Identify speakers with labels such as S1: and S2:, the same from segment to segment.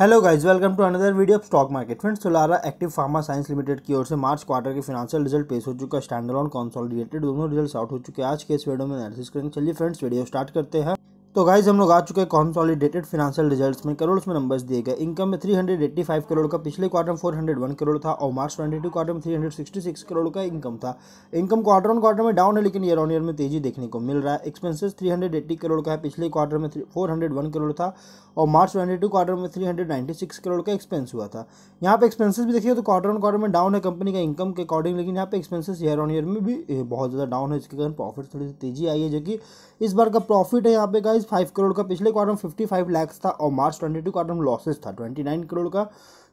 S1: hello guys welcome to another video of stock market friends Solara active pharma science limited की ओर से March quarter के financial result पेश हो चुका है स्टैंडर्ड ऑन कंसोलिडेटेड दोनों रिजल्ट आउट हो चुके हैं आज के इस वीडियो में एनालिसिस करेंगे चलिए फ्रेंड्स वीडियो स्टार्ट करते हैं तो गाइज हम लोग आ चुके हैं कॉन्सॉलिडेटेड फिनेंशियल रिजल्ट्स में करोड़ में नंबर्स दिए गए इनकम में 385 करोड़ का पिछले क्वार्टर में 401 करोड़ था और मार्च 22 क्वार्टर में 366 करोड़ का इनकम था इनकम क्वार्टर ऑन क्वार्टर में डाउन है लेकिन ईयर ऑन ईयर में तेजी देखने को मिल रहा है एक्सपेंसेस 380 करोड़ का है पिछले क्वार्टर में फोर करोड़ था और मार्च ट्वेंटी क्वार्टर में थ्री करोड़ का एक्सपेंस हुआ था यहाँ पर एक्सपेंसिस भी देखिए तो क्वार्टर ऑन क्वार्टर में डाउन है कंपनी का इनकम के अकॉर्डिंग लेकिन यहाँ पे एक्सपेंसिस ईयर ऑन ईयर में भी बहुत ज़्यादा डाउन है इसके कारण प्रॉफिट थोड़ी सी तेजी आई है जो कि इस बार का प्रॉफिट है यहाँ पे गाइज लॉसेज फाइव करोड़ का पिछले क्वार्टर में फिफ्टी फाइव लैक्स था और मार्च ट्वेंटी टू क्वार्टर में लॉसेज था ट्वेंटी नाइन करोड़ का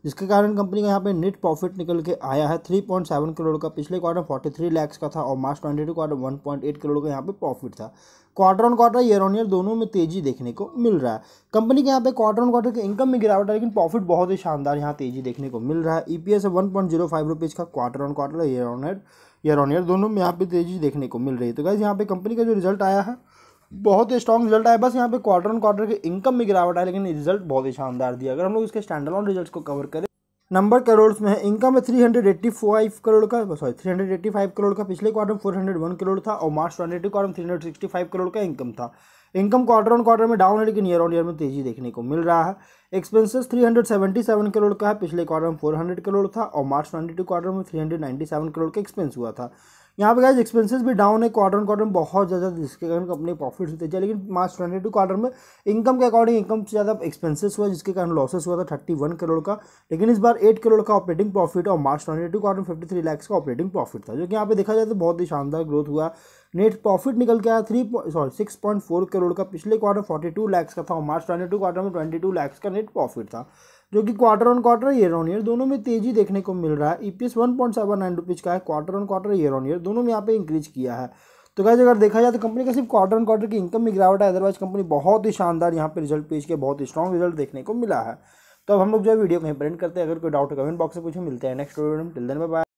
S1: जिसके कारण कंपनी का यहाँ पे नेट प्रॉफिट निकल के आया है थ्री पॉइंट सेवन करोड़ का पिछले क्वार्टर फोर्टी थ्री लैक्स का था और March twenty two quarter one point eight crore का यहाँ पे प्रॉफिट था quarter on quarter year on year दोनों में तेजी देखने को मिल रहा है कंपनी के यहाँ पे क्वार्टर ऑन क्वार्टर के इनकम में गिरावट है लेकिन प्रॉफिट बहुत ही शानदार यहाँ तेजी देखने को मिल रहा है E P S one point zero five rupees का quarter on quarter year on year year on year दोनों में यहाँ पे तेजी देखने को मिल रही है तो गैस यहाँ पे कंपनी का जो रिजल्ट आया है बहुत ही स्ट्रॉन्ग रिजल्ट आया बस यहाँ पे क्वार्टर ऑन क्वार्टर के इनकम में गिरावट आया लेकिन रिजल्ट बहुत ही शानदार दिया अगर हम लोग इसके स्टैंड ऑन रिजल्ट को कवर करें नंबर करोड़ में है इनकम है फाइव करोड़ का sorry three hundred eighty five crore का पिछले क्वार्टर में वन करोड़ था और March twenty two quarter sixty five crore का इनकम था इनकम क्वार्टर ऑन क्वार्टर में डाउन है लेकिन ईयर ऑन ईयर में तेजी देखने को मिल रहा है एक्सपेंसेस सेवन करोड़ का है पिछले क्वार्टर में हंड्रेड करोड़ था और मार्च टू क्वार्टर में सेवन करोड़ का एक्सपेंस हुआ था यहाँ पे गाइज एक्सपेंसेस भी डाउन है क्वार्टर क्वार्टर में बहुत ज़्यादा जिसके कारण कंपनी प्रॉफिट होते हैं लेकिन मार्च ट्वेंटी टू क्वार्टर में इनकम के अकॉर्डिंग इनकम से ज़्यादा एक्सपेंसेस हुआ जिसके कारण लॉसेस हुआ था थर्टी वन करोड़ का लेकिन इस बार एट करोड़ का ऑपरेटिंग प्रॉफिट और March twenty two quarter fifty three lakhs का ऑपरेटिंग प्रॉफिट था जो कि यहाँ पे देखा जाए तो बहुत ही शानदार ग्रोथ हुआ नेट प्रॉफिट निकल के आया three sorry six point four crore का पिछले क्वार्टर फोर्टी टू लैक्स का था और मार्च ट्वेंटी टू क्वार्टर में ट्वेंटी टू लैक्स का नेट प्रॉफिट था जो कि quarter on quarter year on year दोनों में तेजी देखने को मिल रहा है E P S one point seven nine rupees का है quarter on quarter year on year दोनों में यहाँ पे इंक्रीज किया है तो कैसे अगर देखा जाए तो कंपनी का सिर्फ क्वार्टर ऑन क्वार्टर की इनकम में गिरावट है अदरवाइज कंपनी बहुत ही शानदार यहाँ पे रिजल्ट पेश किया बहुत ही स्ट्रॉन्ग रिजल्ट देखने को मिला है तो अब हम लोग जो है वीडियो कहीं प्रिंट करते हैं अगर कोई डाउट कमेंट बॉक्स में पूछे मिलते हैं नेक्स्ट वीडियो में टिल देन बाय